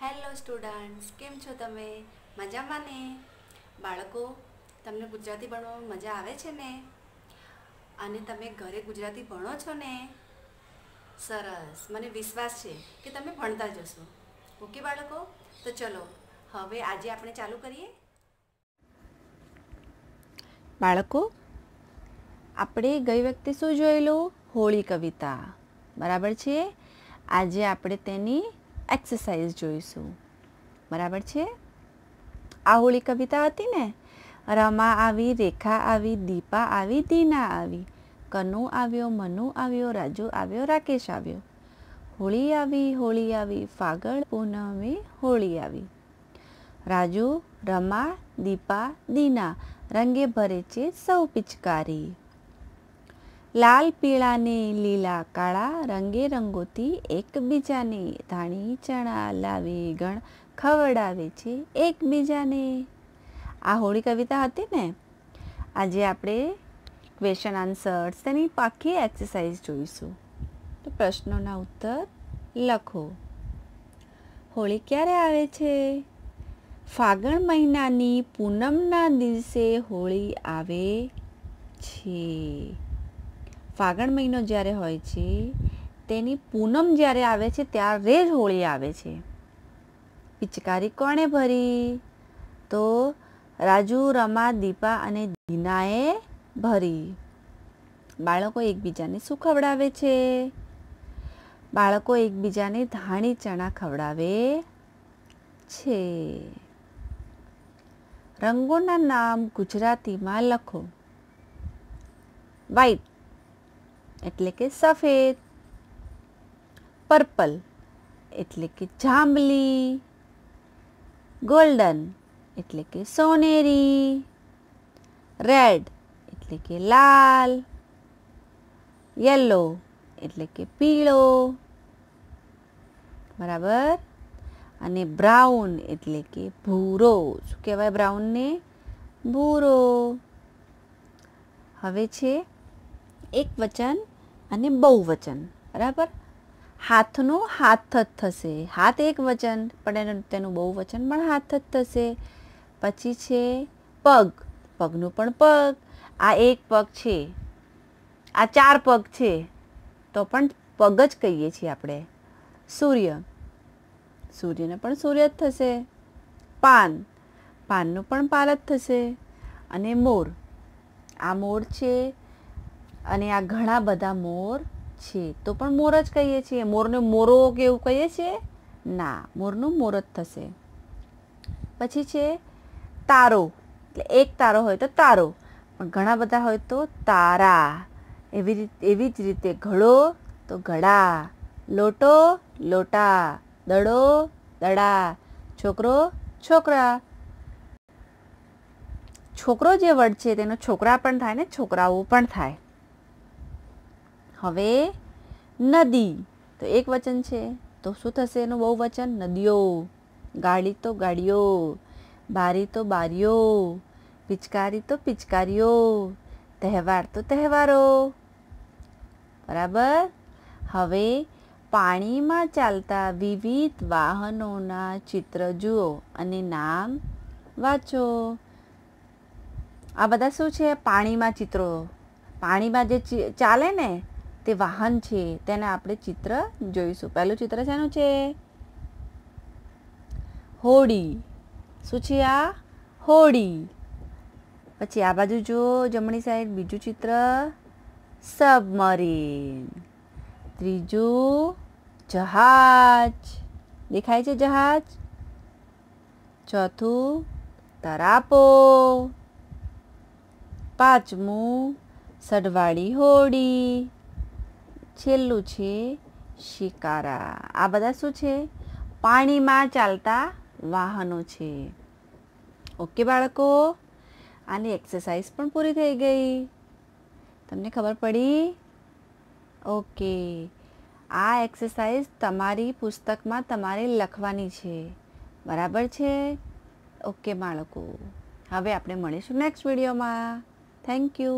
hello students કેમ છો તમે મજામાં ને બાળકો તમને ગુજરાતી ભણવામાં મજા આવે છે ને અને તમે ઘરે ગુજરાતી ભણો છો ને સરસ મને વિશ્વાસ છે કે તમે ભણતા જશો ઓકે બાળકો તો ચલો હવે આજે આપણે ચાલુ કરીએ બાળકો આપણે ગઈ વખતે શું જોયેલું હોળી કવિતા બરાબર છે આજે આપણે તેની એક્સરસાઇઝ જોઈશું બરાબર છે આ હોળી કવિતા હતી ને રમા આવી રેખા આવી દીપા આવી દીના આવી કનુ આવ્યો મનુ આવ્યો રાજુ આવ્યો રાકેશ આવ્યો હોળી આવી હોળી આવી ફાગળ પૂનમે હોળી આવી રાજુ રમા દીપા દીના રંગે ભરે છે સૌ પિચકારી લાલ પીળાને લીલા કાળા રંગે રંગોથી એકબીજાને ધાણી ચણા લાવી ગણ ખવડાવે છે એકબીજાને આ હોળી કવિતા હતી ને આજે આપણે ક્વેશ્ચન આન્સર્સ તેની પાકી એક્સરસાઇઝ જોઈશું તો પ્રશ્નોના ઉત્તર લખો હોળી ક્યારે આવે છે ફાગણ મહિનાની પૂનમના દિવસે હોળી આવે છે ફાગણ મહિનો જ્યારે હોય છે તેની પૂનમ જ્યારે આવે છે ત્યારે જ હોળી આવે છે પિચકારી કોણે ભરી તો રાજુ રમા દીપા અને દીનાએ ભરી બાળકો એકબીજાને શું ખવડાવે છે બાળકો એકબીજાને ધાણી ચણા ખવડાવે છે રંગોના નામ ગુજરાતીમાં લખો white એટલે કે સફેદ પર્પલ એટલે કે જાંબલી ગોલ્ડન એટલે કે સોનેરી રેડ એટલે કે લાલ યલો એટલે કે પીળો બરાબર અને બ્રાઉન એટલે કે ભૂરો શું કહેવાય બ્રાઉનને ભૂરો હવે છે એક વચન અને બહુવચન બરાબર હાથનું હાથ જ થશે હાથ એક વચન પણ એનું તેનું બહુવચન પણ હાથ જ થશે પછી છે પગ પગનું પણ પગ આ એક પગ છે આ ચાર પગ છે તો પણ પગ જ કહીએ છીએ આપણે સૂર્ય સૂર્યને પણ સૂર્ય જ થશે પાન પાનનું પણ પાન જ થશે અને મોર આ મોર છે અને આ ઘણા બધા મોર છે તો પણ મોર જ કહીએ છીએ મોરને મોરો કે એવું કહીએ છીએ ના મોરનું મોર જ થશે પછી છે તારો એટલે એક તારો હોય તો તારો પણ ઘણા બધા હોય તો તારા એવી રીતે એવી જ રીતે ઘડો તો ઘડા લોટો લોટા દડો દડા છોકરો છોકરા છોકરો જે વર્ડ છે તેનો છોકરા પણ થાય ને છોકરાઓ પણ થાય હવે નદી તો એક વચન છે તો શું થશે એનું બહુ વચન નદીઓ ગાડી તો ગાડીઓ બારી તો બારીઓ પિચકારી તો પિચકારીઓ તહેવાર તો તહેવારો બરાબર હવે પાણીમાં ચાલતા વિવિધ વાહનોના ચિત્ર જુઓ અને નામ વાંચો આ બધા શું છે પાણીમાં ચિત્રો પાણીમાં જે ચાલે ને તે વાહન છે તેને આપણે ચિત્ર જોઈશું પહેલું ચિત્ર શેનું છે હોડી શું છે આ હોડી પછી આ બાજુ જો જમણી સાઈડ બીજું ચિત્ર સબમરીન ત્રીજું જહાજ દેખાય છે જહાજ ચોથું તરાપો પાંચમું સડવાળી હોડી છેલ્લું છે શિકારા આ બધા શું છે પાણીમાં ચાલતા વાહનો છે ઓકે બાળકો આની એક્સરસાઇઝ પણ પૂરી થઈ ગઈ તમને ખબર પડી ઓકે આ એક્સરસાઇઝ તમારી પુસ્તકમાં તમારે લખવાની છે બરાબર છે ઓકે બાળકો હવે આપણે મળીશું નેક્સ્ટ વિડીયોમાં થેન્ક યુ